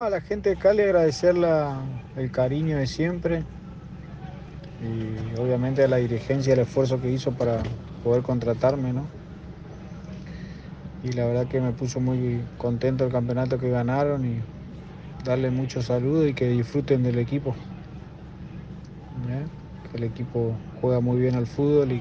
A la gente de Cali agradecer el cariño de siempre y obviamente a la dirigencia el esfuerzo que hizo para poder contratarme, ¿no? Y la verdad que me puso muy contento el campeonato que ganaron y darle mucho saludo y que disfruten del equipo. Que el equipo juega muy bien al fútbol y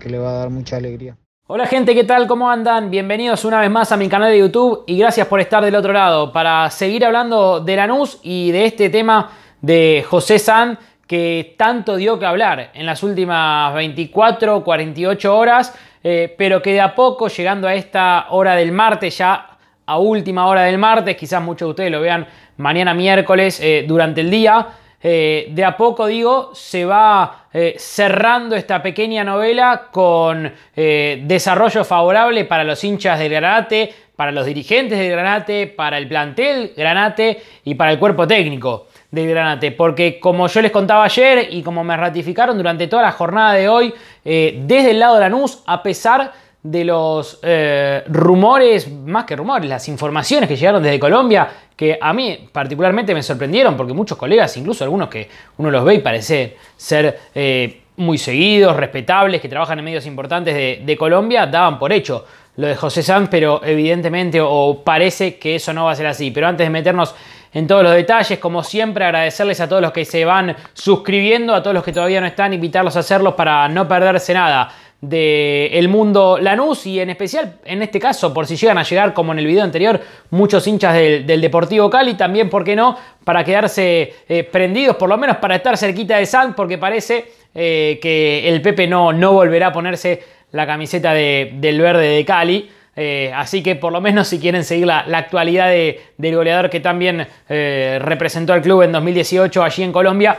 que le va a dar mucha alegría. Hola gente, ¿qué tal? ¿Cómo andan? Bienvenidos una vez más a mi canal de YouTube y gracias por estar del otro lado para seguir hablando de Lanús y de este tema de José San que tanto dio que hablar en las últimas 24, 48 horas, eh, pero que de a poco, llegando a esta hora del martes, ya a última hora del martes, quizás muchos de ustedes lo vean mañana miércoles eh, durante el día, eh, de a poco digo, se va eh, cerrando esta pequeña novela con eh, desarrollo favorable para los hinchas de Granate, para los dirigentes de Granate, para el plantel Granate y para el cuerpo técnico de Granate. Porque como yo les contaba ayer y como me ratificaron durante toda la jornada de hoy, eh, desde el lado de Lanús, a pesar de los eh, rumores, más que rumores, las informaciones que llegaron desde Colombia, que a mí particularmente me sorprendieron, porque muchos colegas, incluso algunos que uno los ve y parece ser eh, muy seguidos, respetables, que trabajan en medios importantes de, Colombia, daban por hecho lo de José Sanz, pero evidentemente o parece que eso no va a ser así. Pero antes de meternos en todos los detalles. Como siempre, agradecerles a todos los que se van suscribiendo, a todos los que todavía no están, invitarlos a hacerlo para no perderse nada del el mundo Lanús y en especial en este caso, por si llegan a llegar como en el video anterior, muchos hinchas del, Deportivo Cali, también, ¿por qué no? Para quedarse eh, prendidos, por lo menos para estar cerquita de Sanz, porque parece eh, que el Pepe no, no volverá a ponerse la camiseta del verde de Cali. Eh, así que por lo menos si quieren seguir la, actualidad del goleador que también representó al club en 2018 allí en Colombia,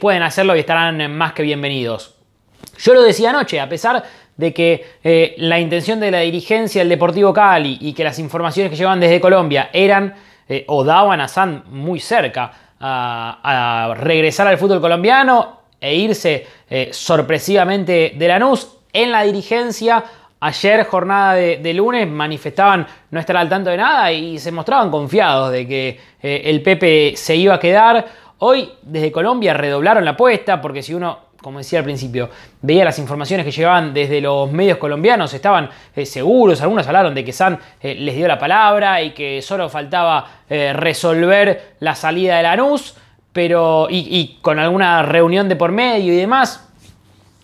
pueden hacerlo y estarán más que bienvenidos. Yo lo decía anoche, a pesar de que eh, la intención de la dirigencia del Deportivo Cali y que las informaciones que llevaban desde Colombia eran eh, o daban a San muy cerca a, regresar al fútbol colombiano e irse eh, sorpresivamente de Lanús, en la dirigencia ayer, jornada de, de, lunes, manifestaban no estar al tanto de nada y se mostraban confiados de que el Pepe se iba a quedar. Hoy desde Colombia redoblaron la apuesta porque si uno como decía al principio, veía las informaciones que llevaban desde los medios colombianos, estaban eh, seguros, algunos hablaron de que San eh, les dio la palabra y que solo faltaba eh, resolver la salida de Lanús, pero, y, con alguna reunión de por medio y demás.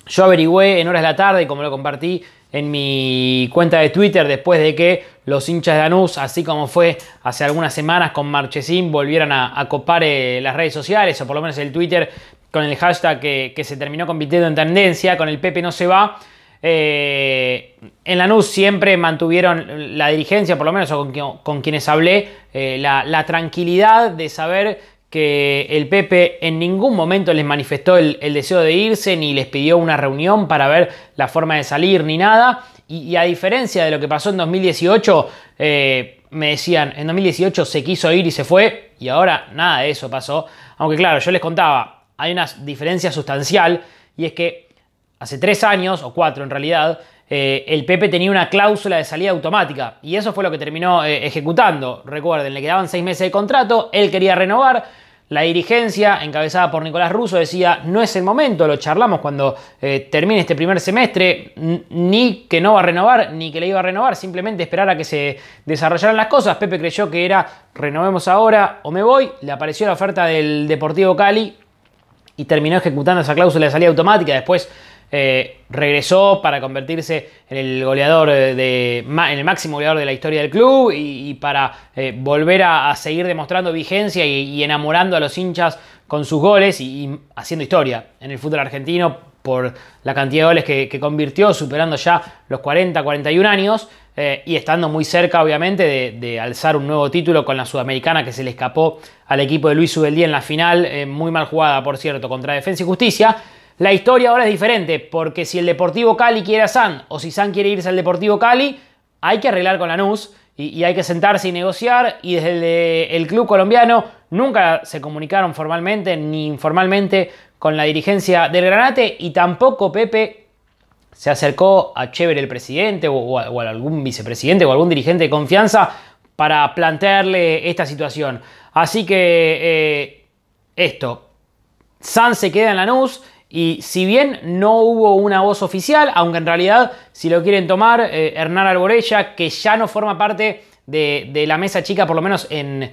Yo averigüé en horas de la tarde, como lo compartí en mi cuenta de Twitter después de que los hinchas de Lanús, así como fue hace algunas semanas con Marchesín, volvieran a, a copar las redes sociales o por lo menos el Twitter con el hashtag que, se terminó convirtiendo en tendencia, con el Pepe no se va. Eh, en la NUS siempre mantuvieron la dirigencia, por lo menos con, quienes hablé, eh, la, tranquilidad de saber que el Pepe en ningún momento les manifestó el, deseo de irse, ni les pidió una reunión para ver la forma de salir, ni nada. Y, a diferencia de lo que pasó en 2018, eh, me decían, en 2018 se quiso ir y se fue, y ahora nada de eso pasó. Aunque claro, yo les contaba, hay una diferencia sustancial y es que hace tres años, o cuatro en realidad, eh, el Pepe tenía una cláusula de salida automática y eso fue lo que terminó eh, ejecutando. Recuerden, le quedaban seis meses de contrato, él quería renovar. La dirigencia, encabezada por Nicolás Russo, decía, no es el momento, lo charlamos cuando eh, termine este primer semestre, ni que no va a renovar, ni que le iba a renovar, simplemente esperar a que se desarrollaran las cosas. Pepe creyó que era, renovemos ahora o me voy, le apareció la oferta del Deportivo Cali, y terminó ejecutando esa cláusula de salida automática. Después eh, regresó para convertirse en el goleador eh, de, en el máximo goleador de la historia del club y, para eh, volver a, seguir demostrando vigencia y, enamorando a los hinchas con sus goles y, haciendo historia en el fútbol argentino por la cantidad de goles que, que convirtió, superando ya los 40, 41 años. Eh, y estando muy cerca, obviamente, de, alzar un nuevo título con la Sudamericana que se le escapó al equipo de Luis Ubeldía en la final, eh, muy mal jugada, por cierto, contra Defensa y Justicia. La historia ahora es diferente, porque si el Deportivo Cali quiere a San o si San quiere irse al Deportivo Cali, hay que arreglar con la y, y hay que sentarse y negociar. Y desde eh, el club colombiano nunca se comunicaron formalmente ni informalmente con la dirigencia del Granate y tampoco Pepe se acercó a Chévere el presidente o, a, algún vicepresidente o algún dirigente de confianza para plantearle esta situación. Así que eh, esto, San se queda en la NUS y si bien no hubo una voz oficial, aunque en realidad si lo quieren tomar, eh, Hernán alborella que ya no forma parte de, la mesa chica, por lo menos en,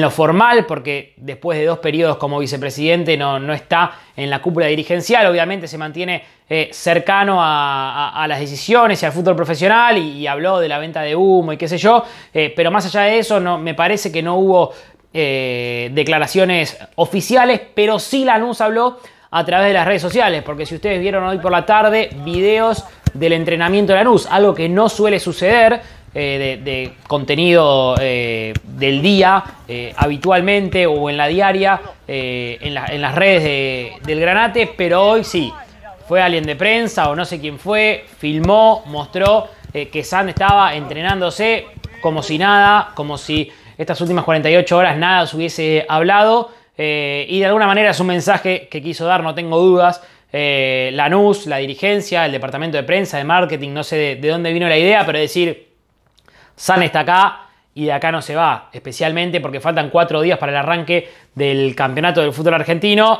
lo formal, porque después de dos periodos como vicepresidente no, está en la cúpula dirigencial, obviamente se mantiene eh, cercano a, las decisiones y al fútbol profesional y, habló de la venta de humo y qué sé yo, eh, pero más allá de eso no, me parece que no hubo eh, declaraciones oficiales, pero sí Lanús habló a través de las redes sociales, porque si ustedes vieron hoy por la tarde videos del entrenamiento de Lanús, algo que no suele suceder, eh, de, contenido eh, del día eh, habitualmente o en la diaria en, las redes del Granate, pero hoy sí, fue alguien de prensa o no sé quién fue, filmó, mostró que San estaba entrenándose como si nada, como si estas últimas 48 horas nada se hubiese hablado. y de alguna manera es un mensaje que quiso dar, no tengo dudas. la NUS, la dirigencia, el departamento de prensa, de marketing, no sé de, dónde vino la idea, pero decir, San está acá y de acá no se va, especialmente porque faltan cuatro días para el arranque del campeonato del fútbol argentino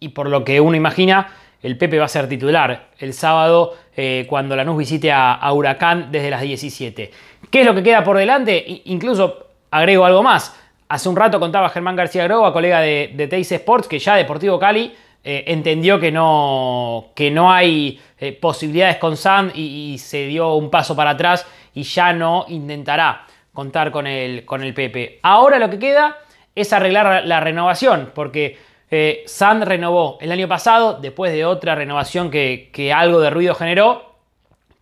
y por lo que uno imagina, el Pepe va a ser titular el sábado eh, cuando Lanús visite a, Huracán desde las 17. ¿Qué es lo que queda por delante? incluso agrego algo más. Hace un rato contaba Germán García Groba, colega de, de Teis Sports, que ya Deportivo Cali eh, entendió que no, que no hay eh, posibilidades con San y se dio un paso para atrás y ya no intentará contar con el, con Pepe. Ahora lo que queda es arreglar la renovación, porque eh, Sand renovó el año pasado, después de otra renovación que, que algo de ruido generó,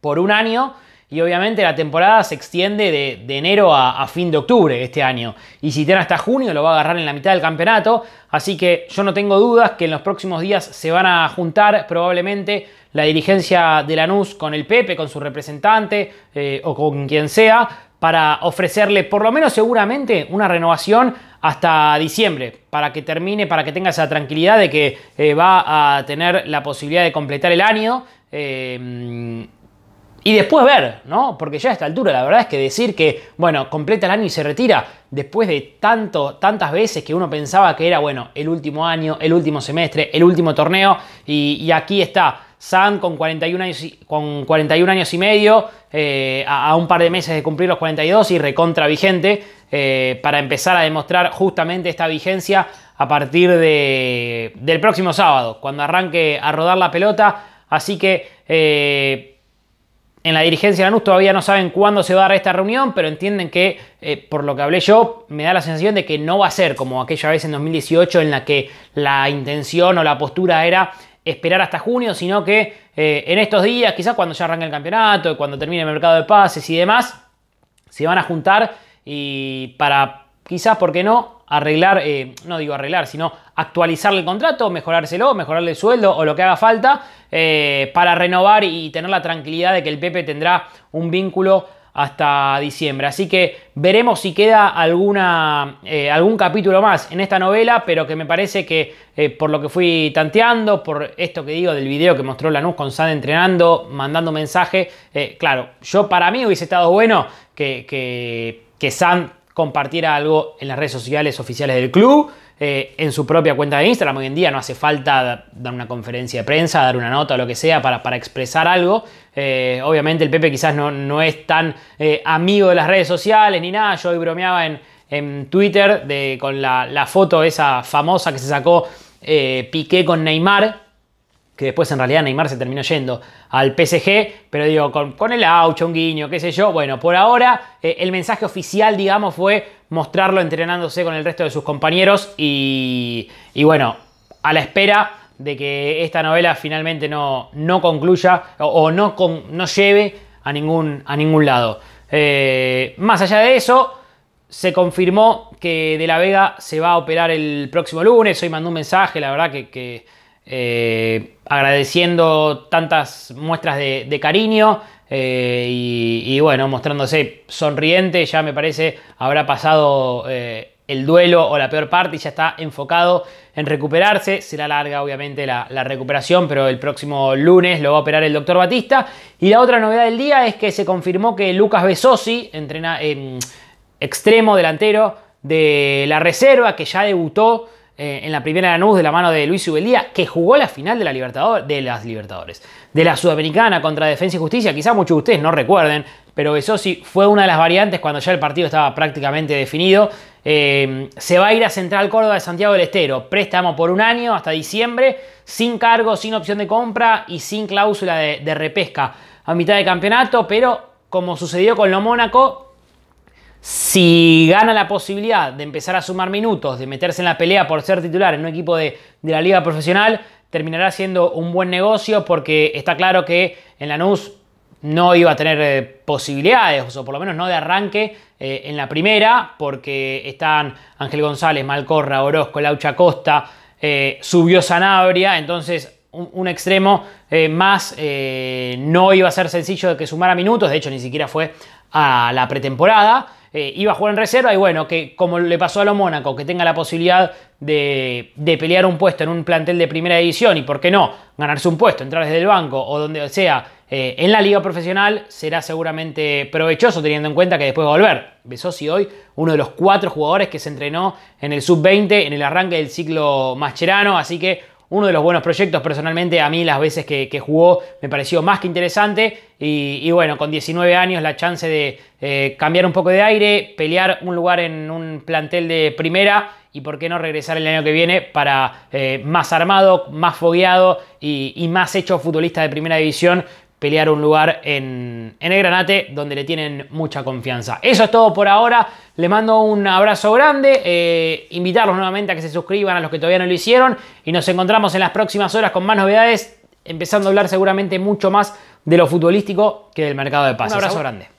por un año y obviamente la temporada se extiende de, enero a, fin de octubre este año. Y si tiene hasta junio lo va a agarrar en la mitad del campeonato. Así que yo no tengo dudas que en los próximos días se van a juntar probablemente la dirigencia de Lanús con el Pepe, con su representante eh, o con quien sea, para ofrecerle por lo menos seguramente una renovación hasta diciembre, para que termine, para que tenga esa tranquilidad de que eh, va a tener la posibilidad de completar el año. Eh, y después ver, ¿no? Porque ya a esta altura, la verdad es que decir que, bueno, completa el año y se retira, después de tantas veces que uno pensaba que era, bueno, el último año, el último semestre, el último torneo, y, aquí está. Sam con 41 años y, con 41 años y medio, eh, a, un par de meses de cumplir los 42 y recontra vigente, eh, para empezar a demostrar justamente esta vigencia a partir del próximo sábado, cuando arranque a rodar la pelota. Así que eh, en la dirigencia de Nus todavía no saben cuándo se va a dar esta reunión, pero entienden que, eh, por lo que hablé yo, me da la sensación de que no va a ser como aquella vez en 2018 en la que la intención o la postura era esperar hasta junio, sino que eh, en estos días, quizás cuando ya arranque el campeonato, cuando termine el mercado de pases y demás, se van a juntar y para, quizás, ¿por qué no?, arreglar, eh, no digo arreglar, sino actualizarle el contrato, mejorárselo, mejorarle el sueldo o lo que haga falta eh, para renovar y tener la tranquilidad de que el Pepe tendrá un vínculo hasta diciembre. Así que veremos si queda alguna, eh, algún capítulo más en esta novela, pero que me parece que por lo que fui tanteando, por esto que digo del video que mostró Lanús con San entrenando, mandando mensaje, claro, yo para mí hubiese estado bueno que, que, que San compartiera algo en las redes sociales oficiales del club, eh, en su propia cuenta de Instagram. Hoy en día no hace falta dar una conferencia de prensa, dar una nota o lo que sea para, para expresar algo. Eh, obviamente el Pepe quizás no, no es tan eh, amigo de las redes sociales ni nada. Yo hoy bromeaba en, Twitter con la, la, foto esa famosa que se sacó Piqué con Neymar que después en realidad Neymar se terminó yendo al PSG, pero digo, con, el auge, un guiño, qué sé yo. Bueno, por ahora eh, el mensaje oficial, digamos, fue mostrarlo entrenándose con el resto de sus compañeros y, bueno, a la espera de que esta novela finalmente no, no concluya o, no, no lleve a ningún, a ningún lado. Eh, más allá de eso, se confirmó que De La Vega se va a operar el próximo lunes. Hoy mandó un mensaje, la verdad que... Eh, agradeciendo tantas muestras de, cariño eh, y, bueno, mostrándose sonriente, ya me parece habrá pasado eh, el duelo o la peor parte y ya está enfocado en recuperarse. Será larga obviamente la, recuperación, pero el próximo lunes lo va a operar el doctor Batista. Y la otra novedad del día es que se confirmó que Lucas Besosi, entrena, en extremo delantero de la reserva, que ya debutó eh, en la primera Lanús de la mano de Luis Ubeldía, que jugó la final de, la Libertador, de las Libertadores, de la Sudamericana contra Defensa y Justicia. Quizá muchos de ustedes no recuerden, pero eso sí, fue una de las variantes cuando ya el partido estaba prácticamente definido. Eh, se va a ir a Central Córdoba de Santiago del Estero, préstamo por un año hasta diciembre, sin cargo, sin opción de compra y sin cláusula de, de repesca a mitad de campeonato, pero como sucedió con lo Mónaco, si gana la posibilidad de empezar a sumar minutos, de meterse en la pelea por ser titular en un equipo de, la liga profesional, terminará siendo un buen negocio porque está claro que en Lanús no iba a tener eh, posibilidades, o por lo menos no de arranque eh, en la primera, porque están Ángel González, Malcorra, Orozco, Laucha Costa, eh, subió Sanabria, entonces un, extremo eh, más eh, no iba a ser sencillo de que sumara minutos, de hecho ni siquiera fue a la pretemporada. Eh, iba a jugar en reserva y bueno, que como le pasó a lo Mónaco, que tenga la posibilidad de, de, pelear un puesto en un plantel de primera división y por qué no, ganarse un puesto, entrar desde el banco o donde sea en la liga profesional, será seguramente provechoso teniendo en cuenta que después va a volver. hoy, uno de los cuatro jugadores que se entrenó en el sub-20 en el arranque del ciclo Mascherano, así que uno de los buenos proyectos personalmente. A mí las veces que, jugó me pareció más que interesante. Y, bueno, con 19 años la chance de eh, cambiar un poco de aire, pelear un lugar en un plantel de primera y por qué no regresar el año que viene para eh, más armado, más fogueado y, más hecho futbolista de primera división pelear un lugar en, en el Granate donde le tienen mucha confianza. Eso es todo por ahora. Les mando un abrazo grande. Eh, invitarlos nuevamente a que se suscriban a los que todavía no lo hicieron. Y nos encontramos en las próximas horas con más novedades. Empezando a hablar seguramente mucho más de lo futbolístico que del mercado de pases. Un abrazo grande.